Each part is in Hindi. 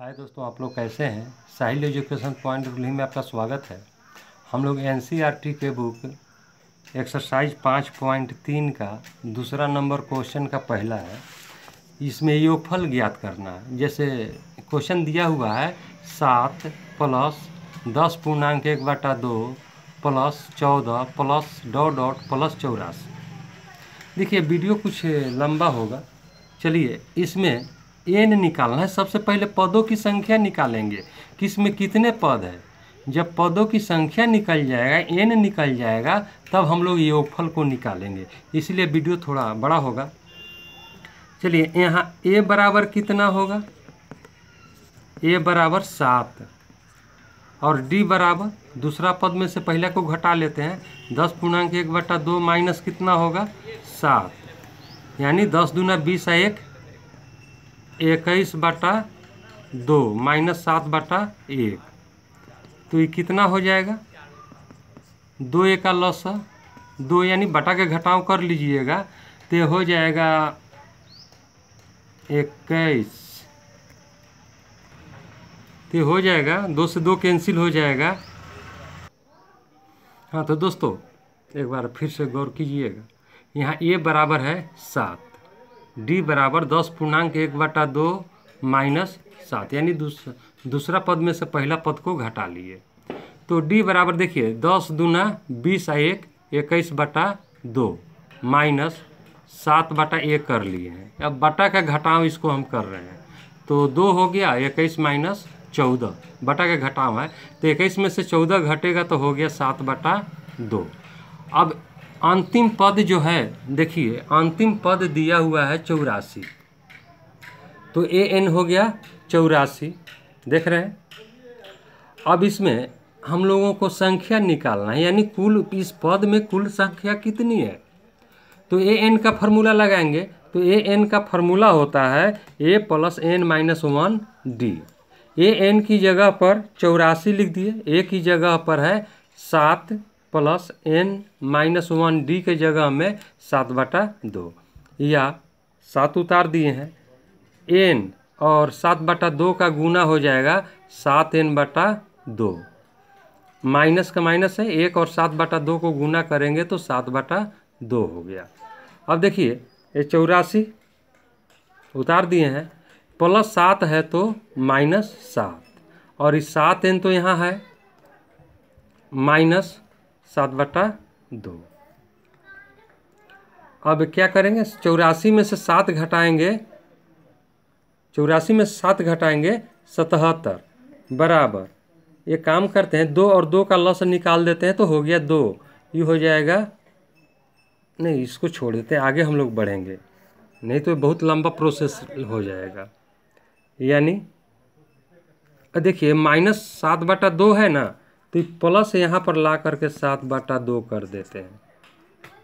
हाय दोस्तों आप लोग कैसे हैं साहिल एजुकेशन पॉइंट रूलिंग में आपका स्वागत है हम लोग एन e के बुक एक्सरसाइज पाँच पॉइंट तीन का दूसरा नंबर क्वेश्चन का पहला है इसमें योगफल ज्ञात करना है जैसे क्वेश्चन दिया हुआ है सात प्लस दस पूर्णांक एक बटा दो प्लस चौदह प्लस डॉट डॉट प्लस चौरासी देखिए वीडियो कुछ लंबा होगा चलिए इसमें एन निकालना है सबसे पहले पदों की संख्या निकालेंगे किस में कितने पद है जब पदों की संख्या निकल जाएगा एन निकल जाएगा तब हम लोग योगफल को निकालेंगे इसलिए वीडियो थोड़ा बड़ा होगा चलिए यहाँ ए बराबर कितना होगा ए बराबर सात और डी बराबर दूसरा पद में से पहले को घटा लेते हैं दस पूर्णांक एक बटा दो माइनस कितना होगा सात यानी दस दूना बीस एक इक्कीस बटा दो माइनस सात बटा एक तो ये कितना हो जाएगा दो एक का लॉस दो यानी बटा के घटाव कर लीजिएगा तो हो जाएगा इक्कीस तो हो जाएगा दो से दो कैंसिल हो जाएगा हाँ तो दोस्तों एक बार फिर से गौर कीजिएगा यहाँ ए बराबर है सात डी बराबर दस पूर्णांक एक बटा दो माइनस सात यानी दूसरा दूसरा पद में से पहला पद को घटा लिए तो डी बराबर देखिए दस दूना बीस आ एक इक्कीस बटा दो माइनस सात बटा एक कर लिए हैं अब बटा का घटाव इसको हम कर रहे हैं तो दो हो गया इक्कीस माइनस चौदह बटा का घटाव है तो इक्कीस में से चौदह घटेगा तो हो गया सात बटा दो अब अंतिम पद जो है देखिए अंतिम पद दिया हुआ है चौरासी तो ए एन हो गया चौरासी देख रहे हैं अब इसमें हम लोगों को संख्या निकालना है यानी कुल इस पद में कुल संख्या कितनी है तो ए एन का फॉर्मूला लगाएंगे तो ए एन का फॉर्मूला होता है A plus N minus one D A N की जगह पर चौरासी लिख दिए ए की जगह पर है सात plus N minus one D के जगह में सात बटा दो या सात उतार दिए हैं एन और सात बटा दो का गुना हो जाएगा सात एन बटा दो माइनस का माइनस है एक और सात बटा दो को गुना करेंगे तो सात बटा दो हो गया अब देखिए ये चौरासी उतार दिए हैं प्लस सात है तो माइनस सात और इस सात एन तो यहाँ है माइनस सात बटा दो अब क्या करेंगे चौरासी में से सात घटाएंगे चौरासी में सात घटाएंगे सतहत्तर बराबर ये काम करते हैं दो और दो का लस निकाल देते हैं तो हो गया दो ये हो जाएगा नहीं इसको छोड़ देते हैं आगे हम लोग बढ़ेंगे नहीं तो बहुत लंबा प्रोसेस हो जाएगा यानी देखिए माइनस सात बटा दो है ना तो प्लस यहाँ पर ला करके सात बाटा दो कर देते हैं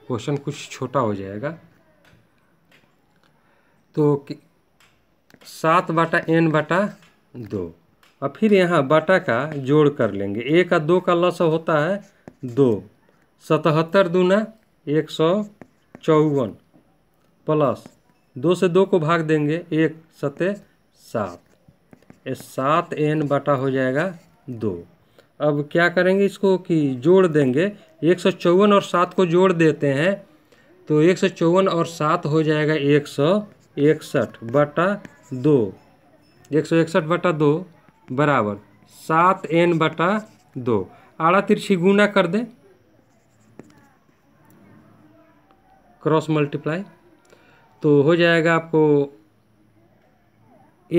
क्वेश्चन कुछ छोटा हो जाएगा तो सात बाटा एन बाटा दो और फिर यहाँ बाटा का जोड़ कर लेंगे एक का दो का लस होता है दो सतहत्तर दूना एक सौ चौवन प्लस दो से दो को भाग देंगे एक सते सात सात एन बटा हो जाएगा दो अब क्या करेंगे इसको कि जोड़ देंगे एक सौ चौवन और सात को जोड़ देते हैं तो एक सौ चौवन और सात हो जाएगा एक सौ इकसठ बटा दो एक सौ इकसठ बटा दो बराबर सात एन बटा दो आड़ा तिरछी गुना कर दें क्रॉस मल्टीप्लाई तो हो जाएगा आपको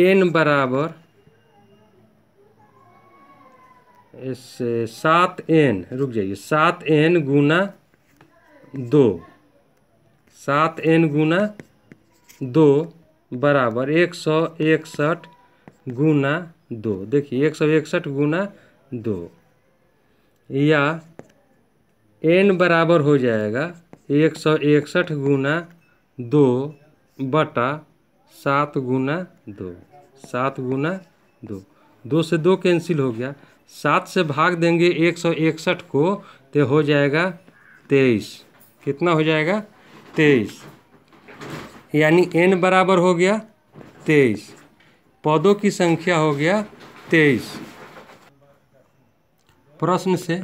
एन बराबर इस सात एन रुक जाइए सात एन गुना दो सात एन गुना दो बराबर एक सौ इकसठ गुना दो देखिए एक सौ इकसठ गुना दो या एन बराबर हो जाएगा एक सौ इकसठ गुना दो बटा सात गुना दो सात गुना दो दो से दो कैंसिल हो गया सात से भाग देंगे एक सौ इकसठ को तो हो जाएगा तेईस कितना हो जाएगा तेईस यानी एन बराबर हो गया तेईस पौधों की संख्या हो गया तेईस प्रश्न से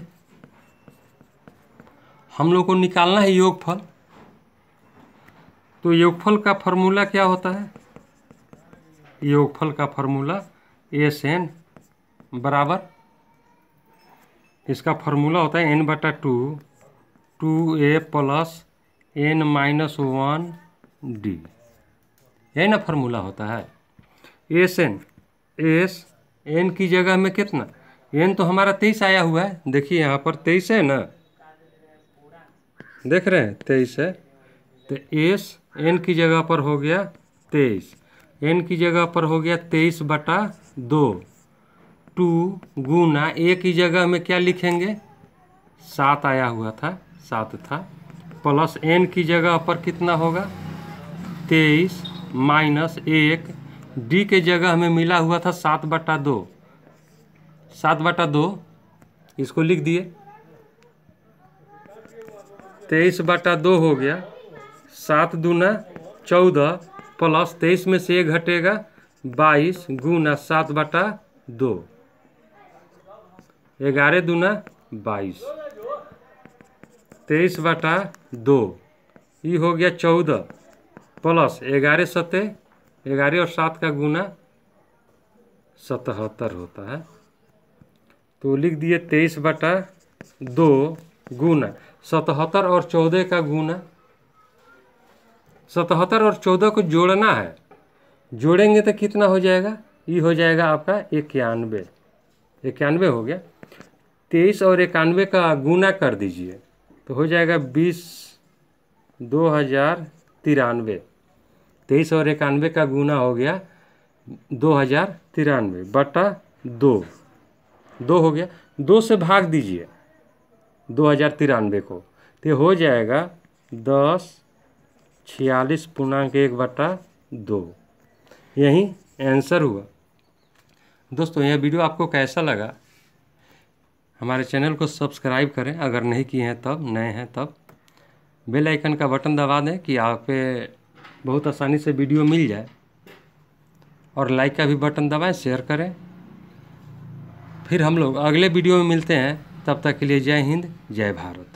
हम लोग को निकालना है योगफल तो योगफल का फॉर्मूला क्या होता है योगफल का फॉर्मूला एस एन बराबर इसका फार्मूला होता है एन बटा two two A plus N minus one D यही ना फार्मूला होता है एस एन एस एन की जगह में कितना एन तो हमारा तेईस आया हुआ है देखिए यहाँ पर तेईस है ना देख रहे हैं तेईस है तो एस एन की जगह पर हो गया तेईस एन की जगह पर हो गया तेईस बटा दो टू गुना ए की जगह में क्या लिखेंगे सात आया हुआ था सात था प्लस एन की जगह पर कितना होगा तेईस माइनस एक डी के जगह में मिला हुआ था सात बटा दो सात बटा दो इसको लिख दिए तेईस बटा दो हो गया सात दूना चौदह प्लस तेईस में से घटेगा बाईस गुना सात बटा दो ग्यारह दूना बाईस तेईस बटा दो ये हो गया चौदह प्लस ग्यारह सत्ते ग्यारह और सात का गुना सतहत्तर होता है तो लिख दिए तेईस बटा दो गुना सतहत्तर और चौदह का गुना सतहत्तर और चौदह को जोड़ना है जोड़ेंगे तो कितना हो जाएगा ये हो जाएगा आपका इक्यानवे इक्यानवे हो गया तेईस और इक्यानवे का गुना कर दीजिए तो हो जाएगा बीस दो हज़ार तिरानवे तेईस और इक्यानवे का गुना हो गया दो हज़ार तिरानवे बटा दो दो हो गया दो से भाग दीजिए दो हज़ार तिरानवे को तो हो जाएगा दस छियालीस पूर्णांक एक बटा दो यही आंसर हुआ दोस्तों यह वीडियो आपको कैसा लगा हमारे चैनल को सब्सक्राइब करें अगर नहीं किए हैं तब नए हैं तब बेल आइकन का बटन दबा दें कि आप पे बहुत आसानी से वीडियो मिल जाए और लाइक का भी बटन दबाएं शेयर करें फिर हम लोग अगले वीडियो में मिलते हैं तब तक के लिए जय हिंद जय भारत